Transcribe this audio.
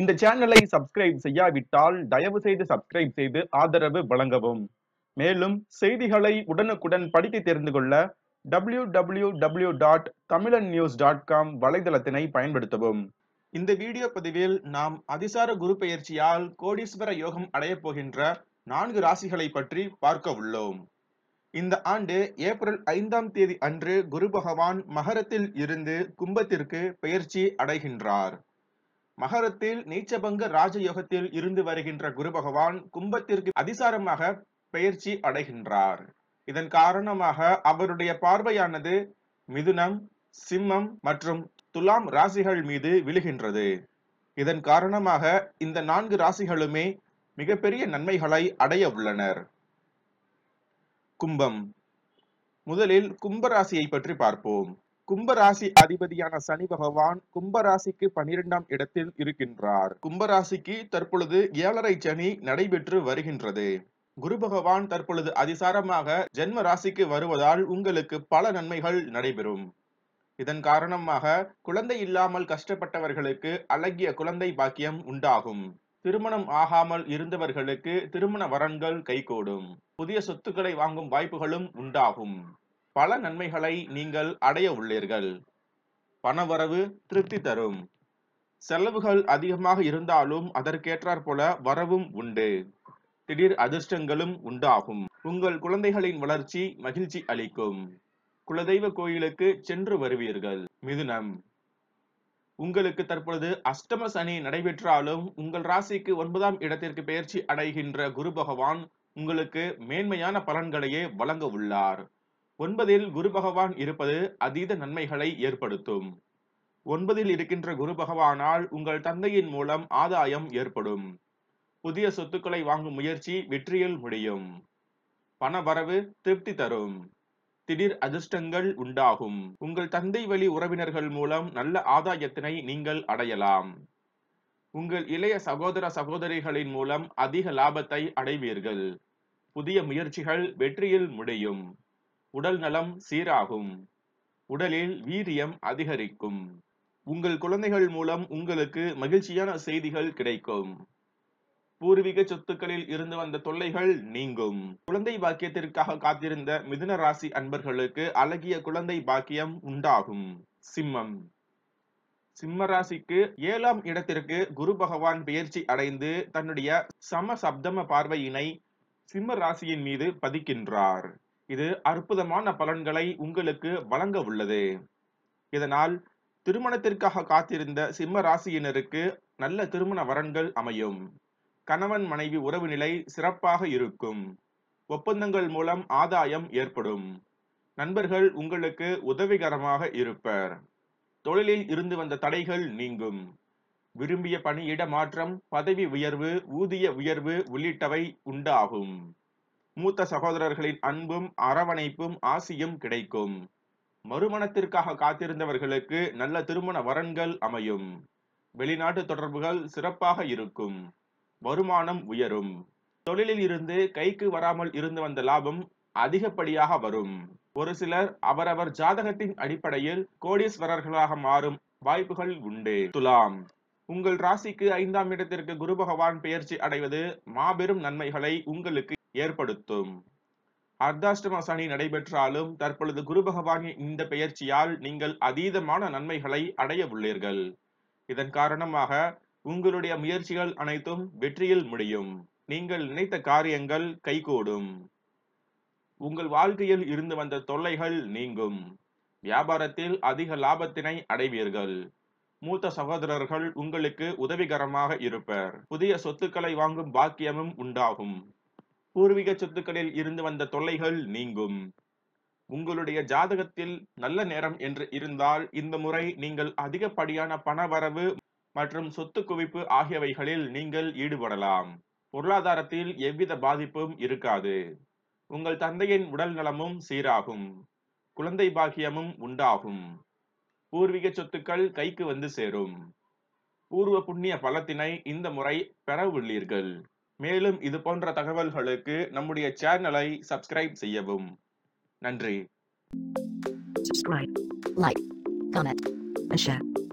இந்த சேனலை சப்ஸ்கிரைப் செய்யாவிட்டால் தயவு செய்து சப்ஸ்கிரைப் செய்து ஆதரவு வழங்கவும் மேலும் செய்திகளை உடனுக்குடன் படித்து தெரிந்து கொள்ள W W W dot Tamilan news dot com வலைதளத்தினை பயன்படுத்தவும் இந்த வீடியோ பதிவில் நாம் அதிசார குரு பயிற்சியால் கோடீஸ்வர யோகம் அடையப் போகின்ற நான்கு ராசிகளை பற்றி பார்க்க உள்ளோம் இந்த ஆண்டு ஏப்ரல் ஐந்தாம் தேதி அன்று குரு பகவான் மகரத்தில் இருந்து கும்பத்திற்கு பயிற்சி அடைகின்றார் மகரத்தில் நீச்சபங்க ராஜயோகத்தில் இருந்து வருகின்ற குரு பகவான் கும்பத்திற்கு அதிசாரமாக பெயர்ச்சி அடைகின்றார் இதன் காரணமாக அவருடைய பார்வையானது மிதுனம் சிம்மம் மற்றும் துலாம் ராசிகள் மீது விழுகின்றது இதன் காரணமாக இந்த நான்கு ராசிகளுமே மிகப்பெரிய நன்மைகளை அடைய உள்ளனர் கும்பம் முதலில் கும்ப ராசியை பற்றி பார்ப்போம் கும்பராசி அதிபதியான சனி பகவான் கும்பராசிக்கு பனிரெண்டாம் இடத்தில் இருக்கின்றார் கும்பராசிக்கு தற்பொழுது ஏழரை சனி நடைபெற்று வருகின்றது குரு பகவான் தற்பொழுது அதிசாரமாக ஜென்ம ராசிக்கு வருவதால் உங்களுக்கு பல நன்மைகள் நடைபெறும் இதன் காரணமாக குழந்தை இல்லாமல் கஷ்டப்பட்டவர்களுக்கு அழகிய குழந்தை பாக்கியம் உண்டாகும் திருமணம் ஆகாமல் இருந்தவர்களுக்கு திருமண வரன்கள் கைகூடும் புதிய சொத்துக்களை வாங்கும் வாய்ப்புகளும் உண்டாகும் பல நன்மைகளை நீங்கள் அடைய உள்ளீர்கள் பணவரவு திருப்தி தரும் செலவுகள் அதிகமாக இருந்தாலும் அதற்கேற்றாற் போல வரவும் உண்டு திடீர் அதிர்ஷ்டங்களும் உண்டாகும் உங்கள் குழந்தைகளின் வளர்ச்சி மகிழ்ச்சி அளிக்கும் குலதெய்வ கோயிலுக்கு சென்று வருவீர்கள் மிதுனம் உங்களுக்கு தற்பொழுது அஷ்டம சனி நடைபெற்றாலும் உங்கள் ராசிக்கு ஒன்பதாம் இடத்திற்கு பெயர்ச்சி அடைகின்ற குரு பகவான் உங்களுக்கு மேன்மையான பலன்களையே வழங்க உள்ளார் ஒன்பதில் குரு பகவான் இருப்பது அதீத நன்மைகளை ஏற்படுத்தும் ஒன்பதில் இருக்கின்ற குரு பகவானால் உங்கள் தந்தையின் மூலம் ஆதாயம் ஏற்படும் புதிய சொத்துக்களை வாங்கும் முயற்சி வெற்றியில் முடியும் பண வரவு திருப்தி தரும் திடீர் அதிர்ஷ்டங்கள் உண்டாகும் உங்கள் தந்தை வழி உறவினர்கள் மூலம் நல்ல ஆதாயத்தினை நீங்கள் அடையலாம் உங்கள் இளைய சகோதர சகோதரிகளின் மூலம் அதிக லாபத்தை அடைவீர்கள் புதிய முயற்சிகள் வெற்றியில் முடியும் உடல் நலம் சீராகும் உடலில் வீரியம் அதிகரிக்கும் உங்கள் குழந்தைகள் மூலம் உங்களுக்கு மகிழ்ச்சியான செய்திகள் கிடைக்கும் பூர்வீக சொத்துக்களில் இருந்து வந்த தொல்லைகள் நீங்கும் குழந்தை பாக்கியத்திற்காக காத்திருந்த மிதுன ராசி அன்பர்களுக்கு அழகிய குழந்தை பாக்கியம் உண்டாகும் சிம்மம் ராசிக்கு ஏழாம் இடத்திற்கு குரு பகவான் பெயர்ச்சி அடைந்து தன்னுடைய சம சப்தம பார்வையினை சிம்ம ராசியின் மீது பதிக்கின்றார் இது அற்புதமான பலன்களை உங்களுக்கு வழங்க உள்ளது இதனால் திருமணத்திற்காக காத்திருந்த சிம்ம ராசியினருக்கு நல்ல திருமண வரன்கள் அமையும் கணவன் மனைவி உறவு நிலை சிறப்பாக இருக்கும் ஒப்பந்தங்கள் மூலம் ஆதாயம் ஏற்படும் நண்பர்கள் உங்களுக்கு உதவிகரமாக இருப்பர் தொழிலில் இருந்து வந்த தடைகள் நீங்கும் விரும்பிய பணியிட மாற்றம் பதவி உயர்வு ஊதிய உயர்வு உள்ளிட்டவை உண்டாகும் மூத்த சகோதரர்களின் அன்பும் அரவணைப்பும் ஆசியும் கிடைக்கும் மறுமணத்திற்காக காத்திருந்தவர்களுக்கு நல்ல திருமண வரன்கள் அமையும் வெளிநாட்டு தொடர்புகள் சிறப்பாக இருக்கும் வருமானம் உயரும் தொழிலில் இருந்து கைக்கு வராமல் இருந்து வந்த லாபம் அதிகப்படியாக வரும் ஒரு சிலர் அவரவர் ஜாதகத்தின் அடிப்படையில் கோடீஸ்வரர்களாக மாறும் வாய்ப்புகள் உண்டு துலாம் உங்கள் ராசிக்கு ஐந்தாம் இடத்திற்கு குரு பகவான் பெயர்ச்சி அடைவது மாபெரும் நன்மைகளை உங்களுக்கு ஏற்படுத்தும் அர்த்தாஷ்டம சனி நடைபெற்றாலும் தற்பொழுது குரு பகவானின் இந்த பெயர்ச்சியால் நீங்கள் அதீதமான நன்மைகளை அடைய உள்ளீர்கள் இதன் காரணமாக உங்களுடைய முயற்சிகள் அனைத்தும் வெற்றியில் முடியும் நீங்கள் நினைத்த காரியங்கள் கைகூடும் உங்கள் வாழ்க்கையில் இருந்து வந்த தொல்லைகள் நீங்கும் வியாபாரத்தில் அதிக லாபத்தினை அடைவீர்கள் மூத்த சகோதரர்கள் உங்களுக்கு உதவிகரமாக இருப்பர் புதிய சொத்துக்களை வாங்கும் பாக்கியமும் உண்டாகும் பூர்வீக சொத்துக்களில் இருந்து வந்த தொல்லைகள் நீங்கும் உங்களுடைய ஜாதகத்தில் நல்ல நேரம் என்று இருந்தால் இந்த முறை நீங்கள் அதிகப்படியான பணவரவு மற்றும் சொத்து குவிப்பு ஆகியவைகளில் நீங்கள் ஈடுபடலாம் பொருளாதாரத்தில் எவ்வித பாதிப்பும் இருக்காது உங்கள் தந்தையின் உடல் நலமும் சீராகும் குழந்தை பாக்கியமும் உண்டாகும் பூர்வீக சொத்துக்கள் கைக்கு வந்து சேரும் பூர்வ புண்ணிய பலத்தினை இந்த முறை பெற உள்ளீர்கள் மேலும் இது போன்ற தகவல்களுக்கு நம்முடைய சேனலை சப்ஸ்கிரைப் செய்யவும் நன்றி Subscribe, like, comment, and share.